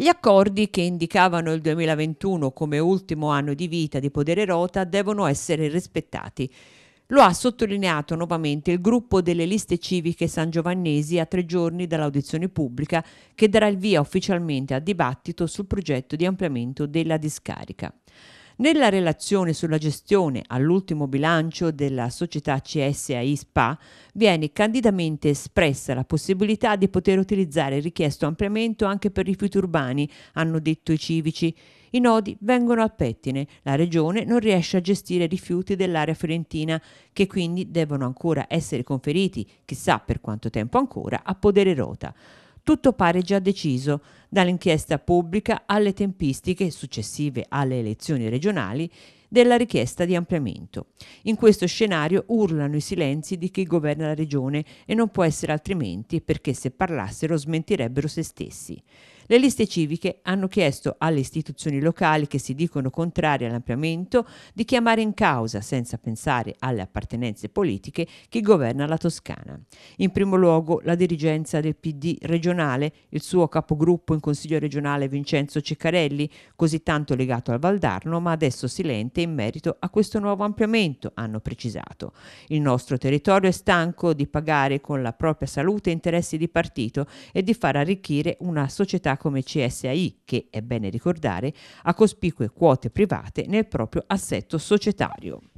Gli accordi che indicavano il 2021 come ultimo anno di vita di Podere Rota devono essere rispettati. Lo ha sottolineato nuovamente il gruppo delle liste civiche San Giovannesi a tre giorni dall'audizione pubblica che darà il via ufficialmente al dibattito sul progetto di ampliamento della discarica. Nella relazione sulla gestione all'ultimo bilancio della società CSAI SPA viene candidamente espressa la possibilità di poter utilizzare il richiesto ampliamento anche per rifiuti urbani, hanno detto i civici. I nodi vengono al pettine, la regione non riesce a gestire rifiuti dell'area fiorentina che quindi devono ancora essere conferiti, chissà per quanto tempo ancora, a Podere Rota. Tutto pare già deciso, dall'inchiesta pubblica alle tempistiche successive alle elezioni regionali della richiesta di ampliamento. In questo scenario urlano i silenzi di chi governa la regione e non può essere altrimenti perché se parlassero smentirebbero se stessi. Le liste civiche hanno chiesto alle istituzioni locali che si dicono contrarie all'ampliamento di chiamare in causa, senza pensare alle appartenenze politiche, chi governa la Toscana. In primo luogo la dirigenza del PD regionale, il suo capogruppo in Consiglio regionale Vincenzo Ceccarelli, così tanto legato al Valdarno, ma adesso silente in merito a questo nuovo ampliamento, hanno precisato. Il nostro territorio è stanco di pagare con la propria salute interessi di partito e di far arricchire una società come CSAI, che è bene ricordare, ha cospicue quote private nel proprio assetto societario.